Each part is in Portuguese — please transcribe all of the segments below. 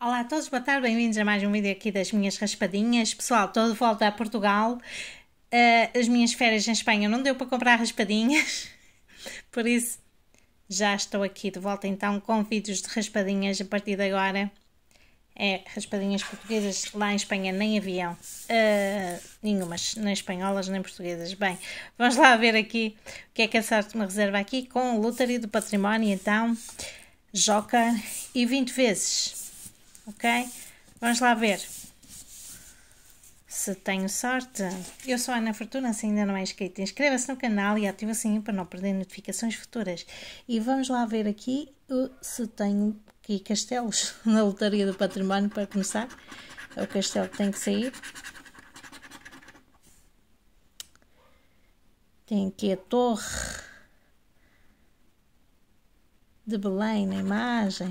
Olá a todos, boa tarde, bem-vindos a mais um vídeo aqui das minhas raspadinhas. Pessoal, estou de volta a Portugal. Uh, as minhas férias em Espanha não deu para comprar raspadinhas, por isso já estou aqui de volta então com vídeos de raspadinhas a partir de agora. É, raspadinhas portuguesas lá em Espanha nem haviam uh, nenhumas, nem espanholas nem portuguesas. Bem, vamos lá ver aqui o que é que a sorte me reserva aqui com lotaria do património então, joca e 20 vezes ok? Vamos lá ver se tenho sorte. Eu sou a Ana Fortuna, se ainda não é inscrito, inscreva-se no canal e ative o sininho para não perder notificações futuras. E vamos lá ver aqui se tenho aqui castelos na lotaria do património para começar. É o castelo que tem que sair. Tem aqui a torre de Belém na imagem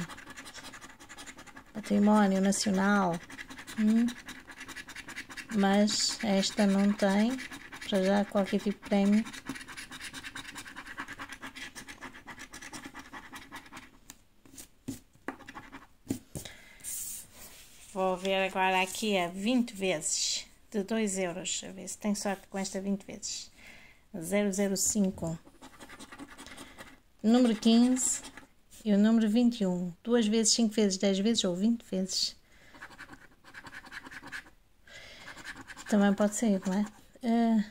património nacional, hum? mas esta não tem para já qualquer tipo de prémio. Vou ver agora aqui a 20 vezes de 2 euros. A ver se tem sorte com esta 20 vezes. 005. Número 15. E o número 21. 2 vezes, 5 vezes, 10 vezes ou 20 vezes. Também pode sair, não é? Uh,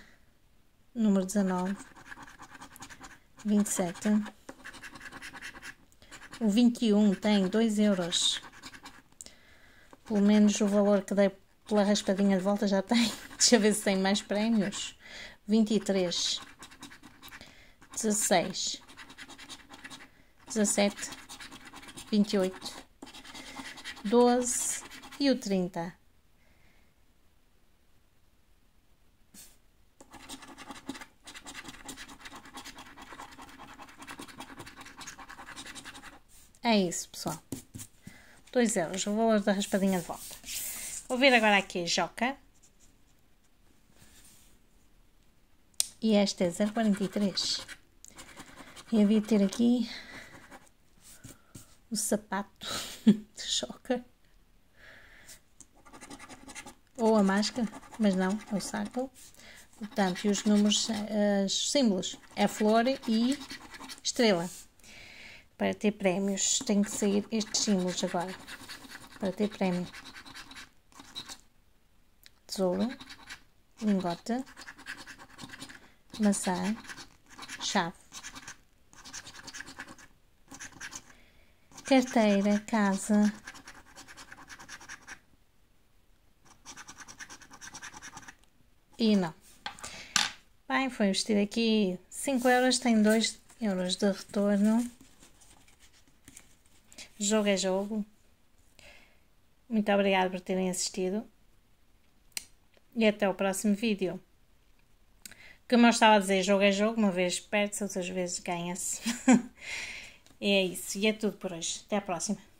número 19. 27. O 21 tem 2 euros. Pelo menos o valor que dei pela raspadinha de volta já tem. Deixa eu ver se tem mais prémios. 23. 16. 17, 28, 12 e o 30. É isso, pessoal. 2 euros, o valor da raspadinha de volta. Vou vir agora aqui a Joca. E esta é 0,43. E havia de ter aqui o sapato de choca ou a máscara, mas não, é o saco. Portanto, e os números, os símbolos é flor e estrela. Para ter prémios, tem que sair estes símbolos agora. Para ter prémio: tesouro, lingote, maçã, chave. carteira, casa. E não. Bem, foi investir aqui 5 euros, tem 2 euros de retorno. Jogo é jogo. Muito obrigada por terem assistido. E até o próximo vídeo. Como eu estava a dizer, jogo é jogo, uma vez perde-se, outras vezes ganha-se. é isso. E é tudo por hoje. Até à próxima.